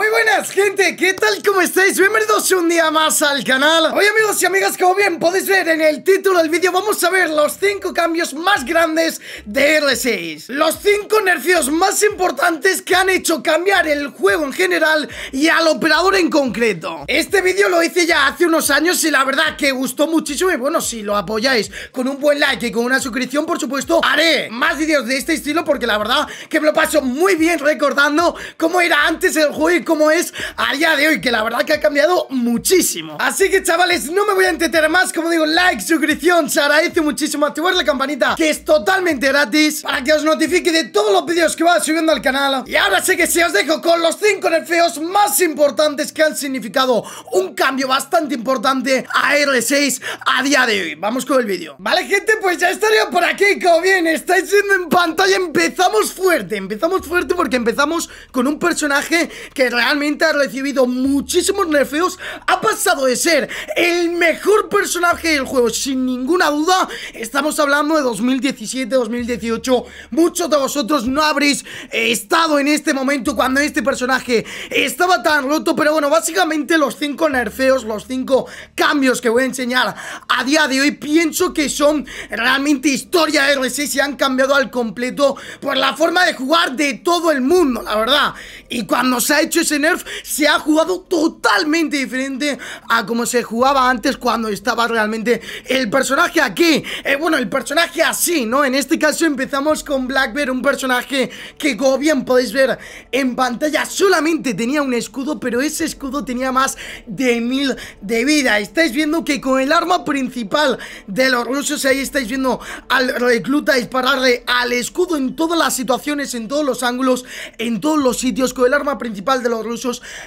Muy buenas gente, ¿qué tal? ¿Cómo estáis? Bienvenidos un día más al canal Hoy amigos y amigas, como bien podéis ver en el título del vídeo Vamos a ver los 5 cambios más grandes de R6 Los 5 nervios más importantes que han hecho cambiar el juego en general Y al operador en concreto Este vídeo lo hice ya hace unos años y la verdad que gustó muchísimo Y bueno, si lo apoyáis con un buen like y con una suscripción, por supuesto Haré más vídeos de este estilo porque la verdad que me lo paso muy bien recordando Cómo era antes el juego y cómo es a día de hoy, que la verdad que ha cambiado muchísimo. Así que chavales, no me voy a entretener más, como digo, like, suscripción, se agradece muchísimo activar la campanita, que es totalmente gratis, para que os notifique de todos los vídeos que va subiendo al canal. Y ahora sí que sí, os dejo con los 5 nerfeos más importantes que han significado un cambio bastante importante a R6 a día de hoy. Vamos con el vídeo. Vale, gente, pues ya estaría por aquí, como bien estáis viendo en pantalla, empezamos fuerte, empezamos fuerte porque empezamos con un personaje que realmente realmente ha recibido muchísimos nerfeos, ha pasado de ser el mejor personaje del juego, sin ninguna duda. Estamos hablando de 2017, 2018. Muchos de vosotros no habréis eh, estado en este momento cuando este personaje estaba tan roto, pero bueno, básicamente los 5 nerfeos, los 5 cambios que voy a enseñar a día de hoy, pienso que son realmente historia de se han cambiado al completo por la forma de jugar de todo el mundo, la verdad. Y cuando se ha hecho ese nerf se ha jugado totalmente diferente a como se jugaba antes cuando estaba realmente el personaje aquí. Eh, bueno, el personaje así, ¿no? En este caso empezamos con Blackbear, un personaje que como bien podéis ver en pantalla solamente tenía un escudo, pero ese escudo tenía más de mil de vida. Estáis viendo que con el arma principal de los rusos, ahí estáis viendo al recluta dispararle al escudo en todas las situaciones, en todos los ángulos, en todos los sitios, con el arma principal de los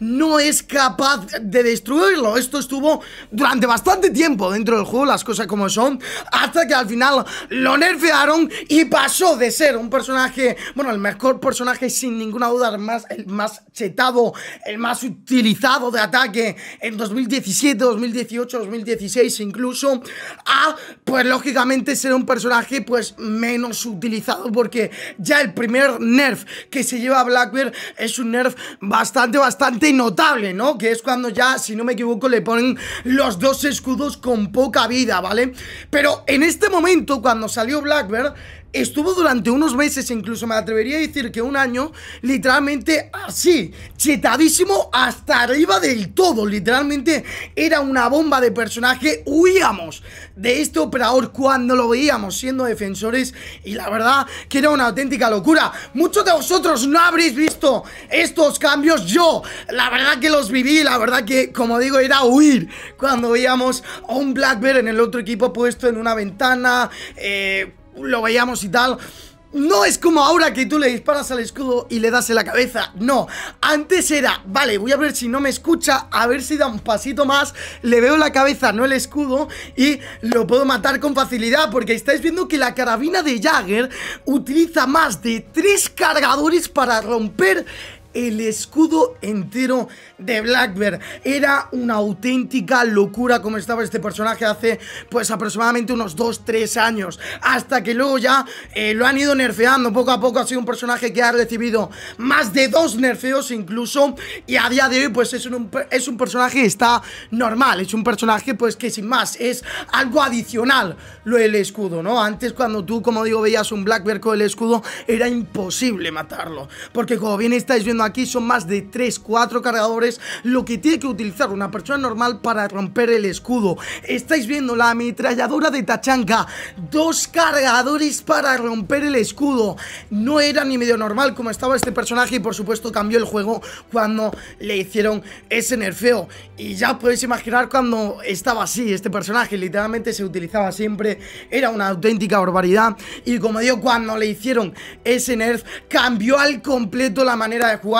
no es capaz de destruirlo. Esto estuvo durante bastante tiempo dentro del juego, las cosas como son, hasta que al final lo nerfearon y pasó de ser un personaje, bueno, el mejor personaje sin ninguna duda, el más, el más chetado, el más utilizado de ataque en 2017, 2018, 2016 incluso, a, pues lógicamente ser un personaje pues menos utilizado porque ya el primer nerf que se lleva Blackbeard es un nerf bastante bastante, notable, ¿no? Que es cuando ya, si no me equivoco, le ponen los dos escudos con poca vida, ¿vale? Pero en este momento, cuando salió Blackbird, estuvo durante unos meses, incluso me atrevería a decir que un año, literalmente así, chetadísimo hasta arriba del todo. Literalmente era una bomba de personaje. Huíamos de este operador cuando lo veíamos siendo defensores y la verdad que era una auténtica locura. Muchos de vosotros no habréis visto estos cambios. Yo, la verdad que los viví, la verdad que, como digo, era huir cuando veíamos a un Black Bear en el otro equipo puesto en una ventana. Eh lo veíamos y tal. No es como ahora que tú le disparas al escudo y le das en la cabeza, no. Antes era, vale, voy a ver si no me escucha, a ver si da un pasito más, le veo la cabeza, no el escudo, y lo puedo matar con facilidad, porque estáis viendo que la carabina de Jagger utiliza más de tres cargadores para romper el escudo entero de Blackbird. Era una auténtica locura como estaba este personaje hace pues aproximadamente unos 2-3 años. Hasta que luego ya eh, lo han ido nerfeando poco a poco. Ha sido un personaje que ha recibido más de dos nerfeos incluso. Y a día de hoy pues es un, es un personaje que está normal. Es un personaje pues que sin más es algo adicional lo del escudo, ¿no? Antes cuando tú como digo veías un Blackbird con el escudo era imposible matarlo. Porque como bien estáis viendo aquí son más de 3, 4 cargadores Lo que tiene que utilizar una persona normal para romper el escudo Estáis viendo la ametralladora de Tachanka Dos cargadores para romper el escudo No era ni medio normal como estaba este personaje Y por supuesto cambió el juego cuando le hicieron ese nerfeo Y ya podéis imaginar cuando estaba así este personaje Literalmente se utilizaba siempre Era una auténtica barbaridad Y como digo, cuando le hicieron ese nerf Cambió al completo la manera de jugar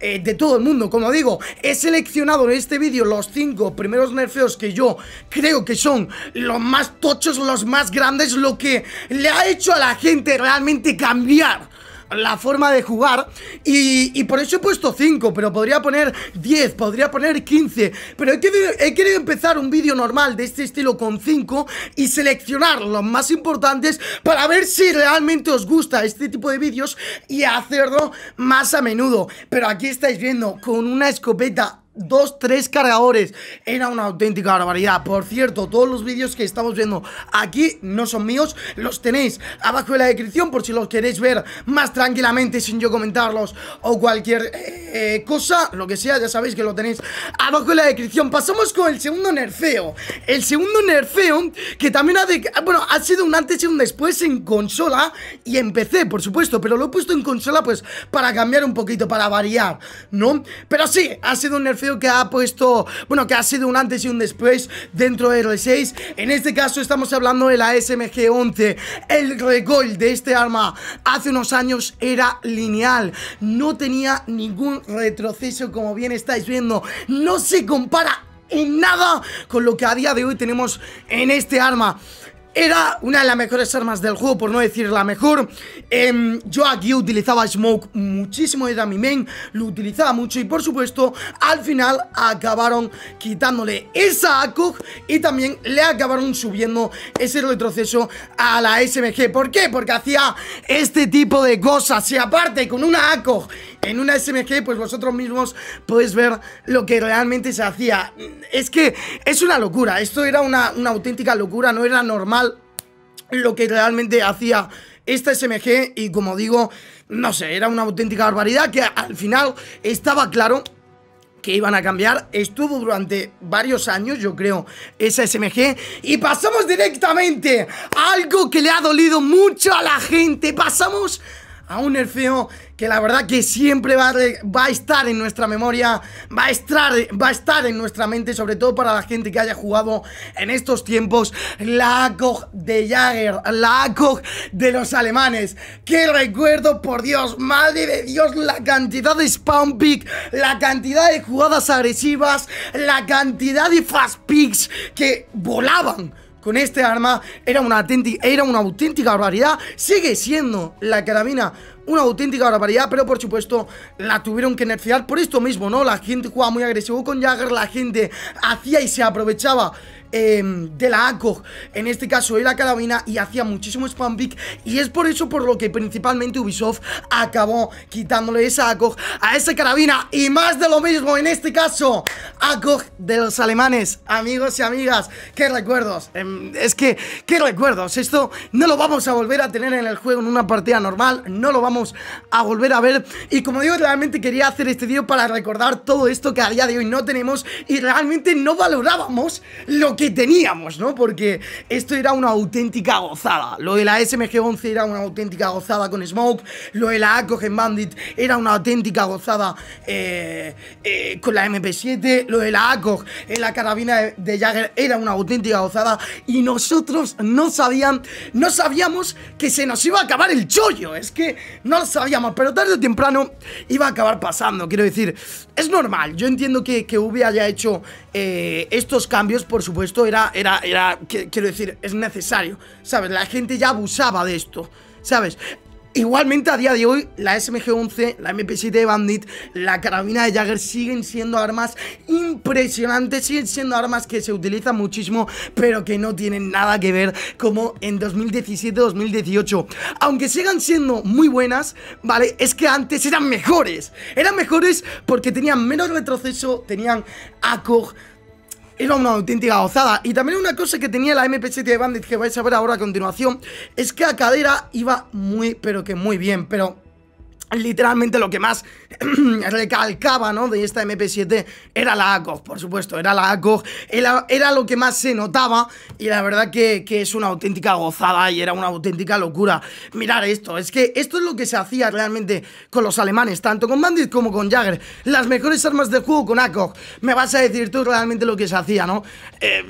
eh, de todo el mundo. Como digo, he seleccionado en este vídeo los cinco primeros nerfeos que yo creo que son los más tochos, los más grandes, lo que le ha hecho a la gente realmente cambiar la forma de jugar y, por eso he puesto 5, pero podría poner 10, podría poner 15 Pero he he querido empezar un vídeo normal de este estilo con 5 y seleccionar los más importantes para ver si realmente os gusta este tipo de vídeos y hacerlo más a menudo Pero aquí estáis viendo con una escopeta dos, tres cargadores. Era una auténtica barbaridad. Por cierto, todos los vídeos que estamos viendo aquí no son míos. Los tenéis abajo en la descripción por si los queréis ver más tranquilamente sin yo comentarlos o cualquier eh, eh, cosa, lo que sea. Ya sabéis que lo tenéis abajo en la descripción. Pasamos con el segundo nerfeo. El segundo nerfeo que también ha, de, bueno, ha sido un antes y un después en consola y en PC, por supuesto. Pero lo he puesto en consola pues para cambiar un poquito, para variar, ¿no? Pero sí, ha sido un nerfeo que ha puesto, bueno, que ha sido un antes y un después dentro de R6. En este caso estamos hablando de la SMG-11. El recoil de este arma hace unos años era lineal, no tenía ningún retroceso como bien estáis viendo. No se compara en nada con lo que a día de hoy tenemos en este arma. Era una de las mejores armas del juego, por no decir la mejor. Em, yo aquí utilizaba Smoke muchísimo, era mi main, lo utilizaba mucho y por supuesto al final acabaron quitándole esa ACOG y también le acabaron subiendo ese retroceso a la SMG. ¿Por qué? Porque hacía este tipo de cosas y aparte con una ACOG en una SMG, pues vosotros mismos podéis ver lo que realmente se hacía. Es que es una locura, esto era una, una auténtica locura, no era normal lo que realmente hacía esta SMG y como digo, no sé, era una auténtica barbaridad que al final estaba claro que iban a cambiar, estuvo durante varios años, yo creo, esa SMG, y pasamos directamente a algo que le ha dolido mucho a la gente, pasamos a un nerfeo que la verdad que siempre va a, estar en nuestra memoria, va a, estar, va a estar en nuestra mente, sobre todo para la gente que haya jugado en estos tiempos la ACOG de Jagger, la ACOG de los alemanes. ¡Qué recuerdo, por Dios! ¡Madre de Dios! La cantidad de spawn pick, la cantidad de jugadas agresivas, la cantidad de fast picks que volaban con este arma era una, auténtica, barbaridad. Sigue siendo la carabina una auténtica barbaridad, pero por supuesto la tuvieron que nerfear por esto mismo, ¿no? La gente jugaba muy agresivo con Jagger, la gente hacía y se aprovechaba Em, de la ACOG, en este caso era carabina, y hacía muchísimo spam pic Y es por eso por lo que principalmente Ubisoft acabó quitándole esa ACOG a esa carabina. Y más de lo mismo en este caso, ACOG de los alemanes, amigos y amigas. ¡Qué recuerdos! Em, es que, ¡qué recuerdos! Esto no lo vamos a volver a tener en el juego en una partida normal, no lo vamos a volver a ver. Y como digo, realmente quería hacer este vídeo para recordar todo esto que a día de hoy no tenemos y realmente no valorábamos lo que que teníamos, ¿no? Porque esto era una auténtica gozada. Lo de la SMG-11 era una auténtica gozada con Smoke. Lo de la en Bandit era una auténtica gozada eh, eh, con la MP7. Lo de la ACOG en la carabina de, Jagger era una auténtica gozada. Y nosotros no sabían, no sabíamos que se nos iba a acabar el chollo. Es que no lo sabíamos, pero tarde o temprano iba a acabar pasando. Quiero decir, es normal. Yo entiendo que, que haya hecho eh, estos cambios, por supuesto esto era, era, era, quiero decir, es necesario, ¿sabes? La gente ya abusaba de esto, ¿sabes? Igualmente a día de hoy la SMG-11, la MP7 de Bandit, la carabina de Jagger siguen siendo armas impresionantes, siguen siendo armas que se utilizan muchísimo pero que no tienen nada que ver como en 2017-2018. Aunque sigan siendo muy buenas, ¿vale? Es que antes eran mejores, eran mejores porque tenían menos retroceso, tenían ACOG, era una auténtica gozada. Y también una cosa que tenía la MP7 de Bandit que vais a ver ahora a continuación es que a cadera iba muy, pero que muy bien, pero literalmente lo que más recalcaba, ¿no? De esta MP7 era la ACOG, por supuesto, era la ACOG, era, lo que más se notaba y la verdad que, es una auténtica gozada y era una auténtica locura. Mirar esto, es que esto es lo que se hacía realmente con los alemanes, tanto con Bandit como con Jagger, las mejores armas del juego con ACOG. Me vas a decir tú realmente lo que se hacía, ¿no? Eh,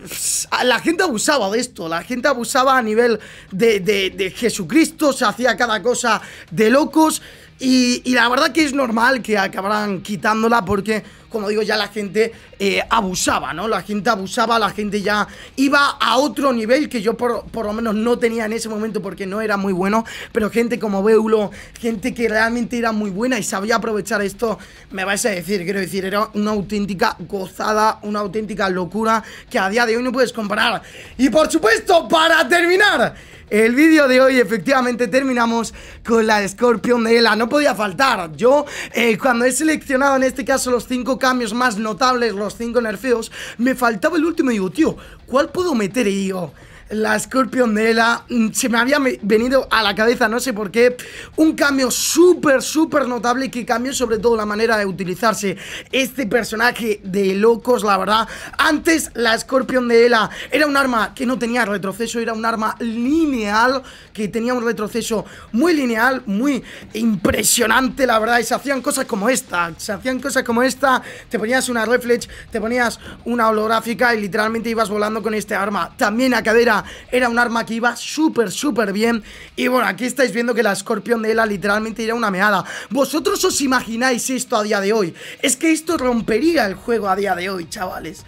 la gente abusaba de esto, la gente abusaba a nivel de, de, de Jesucristo, se hacía cada cosa de locos. Y, la verdad que es normal que acabaran quitándola porque, como digo, ya la gente eh, abusaba, ¿no? La gente abusaba, la gente ya iba a otro nivel que yo por, por, lo menos no tenía en ese momento porque no era muy bueno. Pero gente como Beulo, gente que realmente era muy buena y sabía aprovechar esto, me vais a decir, quiero decir, era una auténtica gozada, una auténtica locura que a día de hoy no puedes comparar. Y por supuesto, para terminar... El vídeo de hoy efectivamente terminamos con la Scorpion de Ela, no podía faltar Yo eh, cuando he seleccionado en este caso los cinco cambios más notables, los cinco nerfeos Me faltaba el último y digo, tío, ¿cuál puedo meter? yo? La de Ela mm, se me había venido a la cabeza, no sé por qué. Un cambio súper, súper notable que cambió sobre todo la manera de utilizarse este personaje de locos, la verdad. Antes la de Ela era un arma que no tenía retroceso, era un arma lineal, que tenía un retroceso muy lineal, muy impresionante, la verdad. Y se hacían cosas como esta, se hacían cosas como esta. Te ponías una reflex, te ponías una holográfica y literalmente ibas volando con este arma. También a cadera era un arma que iba súper, súper bien. Y bueno, aquí estáis viendo que la escorpión de Ela literalmente era una meada. ¿Vosotros os imagináis esto a día de hoy? Es que esto rompería el juego a día de hoy, chavales.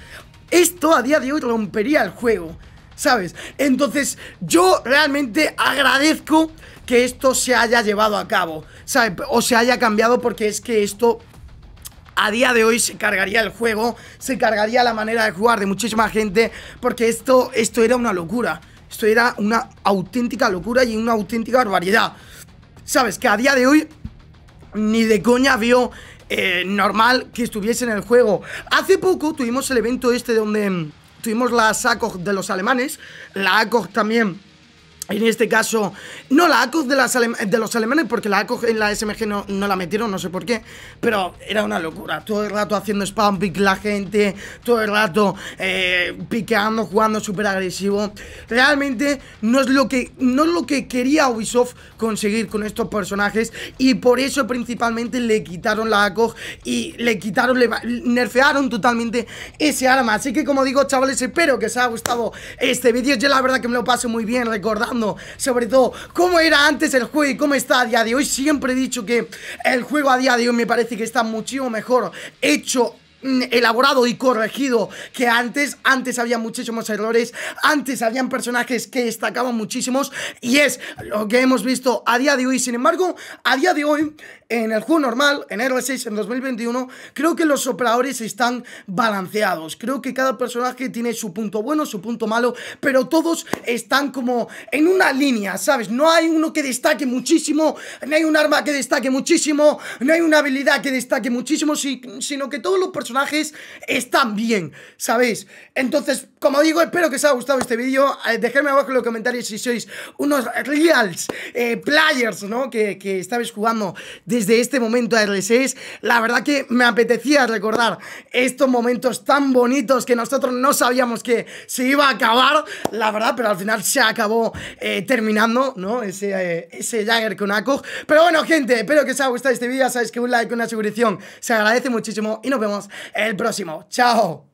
Esto a día de hoy rompería el juego. ¿sabes? Entonces, yo realmente agradezco que esto se haya llevado a cabo, ¿sabes? O se haya cambiado porque es que esto a día de hoy se cargaría el juego, se cargaría la manera de jugar de muchísima gente, porque esto, esto era una locura. Esto era una auténtica locura y una auténtica barbaridad. Sabes que a día de hoy ni de coña vio eh, normal que estuviese en el juego. Hace poco tuvimos el evento este donde mm, tuvimos las ACOG de los alemanes, la ACOG también en este caso, no la ACOG de, los alemanes, porque la ACOG en la SMG no, la metieron, no sé por qué, pero era una locura. Todo el rato haciendo spam pick la gente, todo el rato eh, piqueando, jugando súper agresivo. Realmente no es, lo que, no es lo que quería Ubisoft conseguir con estos personajes y por eso principalmente le quitaron la ACOG y le quitaron, nerfearon totalmente ese arma. Así que como digo, chavales, espero que os haya gustado este vídeo. Yo la verdad que me lo paso muy bien recordad sobre todo, cómo era antes el juego y cómo está a día de hoy. Siempre he dicho que el juego a día de hoy me parece que está muchísimo mejor hecho Mm, elaborado y corregido que antes. Antes había muchísimos errores, antes habían personajes que destacaban muchísimos y es lo que hemos visto a día de hoy. Sin embargo, a día de hoy, en el juego normal, en R6 en 2021, creo que los operadores están balanceados. Creo que cada personaje tiene su punto bueno, su punto malo, pero todos están como en una línea, ¿sabes? No hay uno que destaque muchísimo, no hay un arma que destaque muchísimo, no hay una habilidad que destaque muchísimo, sino que todos los personajes personajes están bien, ¿sabéis? Entonces, como digo, espero que os haya gustado este vídeo. Eh, dejadme abajo en los comentarios si sois unos reals eh, players, ¿no? Que, que estabais jugando desde este momento a R6. La verdad que me apetecía recordar estos momentos tan bonitos que nosotros no sabíamos que se iba a acabar, la verdad, pero al final se acabó eh, terminando, ¿no? Ese, ese Jagger con Akog. Pero bueno, gente, espero que os haya gustado este vídeo. Sabéis que un like, una suscripción se agradece muchísimo y nos vemos el próximo. Chao.